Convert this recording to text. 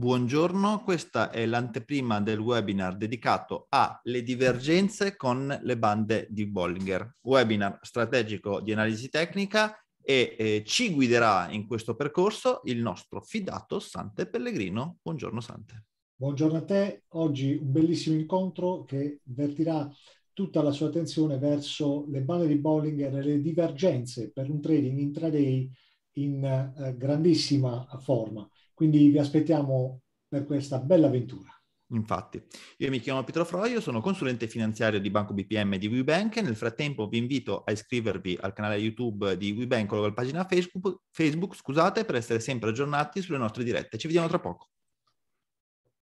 Buongiorno, questa è l'anteprima del webinar dedicato alle divergenze con le bande di Bollinger, webinar strategico di analisi tecnica e eh, ci guiderà in questo percorso il nostro fidato Sante Pellegrino. Buongiorno Sante. Buongiorno a te, oggi un bellissimo incontro che vertirà tutta la sua attenzione verso le bande di Bollinger e le divergenze per un trading intraday in eh, grandissima forma. Quindi vi aspettiamo per questa bella avventura. Infatti, io mi chiamo Pietro Froio, sono consulente finanziario di Banco BPM di WeBank. Nel frattempo vi invito a iscrivervi al canale YouTube di WeBank o alla pagina Facebook, Facebook scusate, per essere sempre aggiornati sulle nostre dirette. Ci vediamo tra poco.